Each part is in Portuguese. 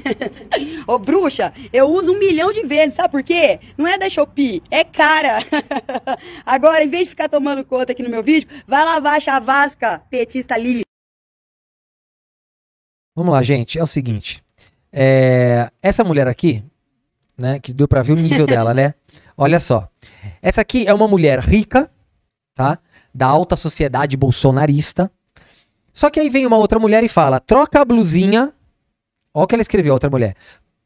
Ô, bruxa, eu uso um milhão de vezes, sabe por quê? Não é da Shopee, é cara. Agora, em vez de ficar tomando conta aqui no meu vídeo, vai lavar a chavasca, petista ali. Vamos lá, gente, é o seguinte. É... Essa mulher aqui, né, que deu pra ver o nível dela, né? Olha só. Essa aqui é uma mulher rica, tá? Da alta sociedade bolsonarista. Só que aí vem uma outra mulher e fala: troca a blusinha Olha o que ela escreveu, outra mulher.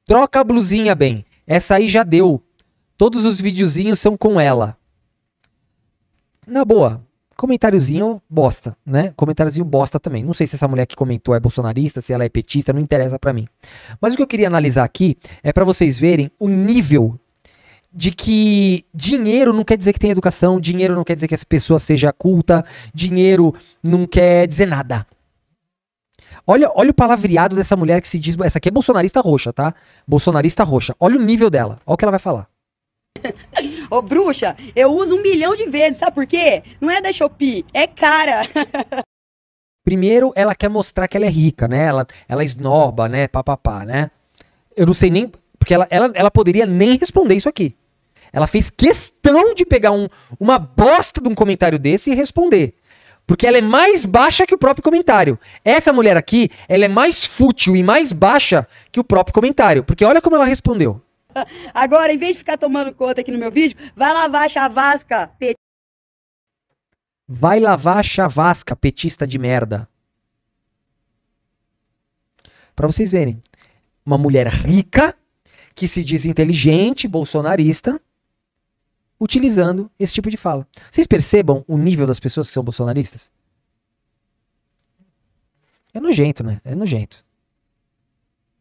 Troca a blusinha bem. Essa aí já deu. Todos os videozinhos são com ela. Na boa, comentáriozinho bosta, né? Comentáriozinho bosta também. Não sei se essa mulher que comentou é bolsonarista, se ela é petista, não interessa para mim. Mas o que eu queria analisar aqui é para vocês verem o nível de que dinheiro não quer dizer que tem educação, dinheiro não quer dizer que essa pessoa seja culta, dinheiro não quer dizer nada. Olha, olha o palavreado dessa mulher que se diz. Essa aqui é bolsonarista roxa, tá? Bolsonarista roxa. Olha o nível dela. Olha o que ela vai falar. Ô, bruxa, eu uso um milhão de vezes, sabe por quê? Não é da Shopee, é cara. Primeiro, ela quer mostrar que ela é rica, né? Ela, ela esnoba, né? Papapá, né? Eu não sei nem. Porque ela, ela, ela poderia nem responder isso aqui. Ela fez questão de pegar um, uma bosta de um comentário desse e responder. Porque ela é mais baixa que o próprio comentário. Essa mulher aqui, ela é mais fútil e mais baixa que o próprio comentário. Porque olha como ela respondeu. Agora, em vez de ficar tomando conta aqui no meu vídeo, vai lavar a chavasca, petista. Vai lavar a chavasca, petista de merda. Para vocês verem, uma mulher rica que se diz inteligente, bolsonarista, utilizando esse tipo de fala. Vocês percebam o nível das pessoas que são bolsonaristas? É nojento, né? É nojento.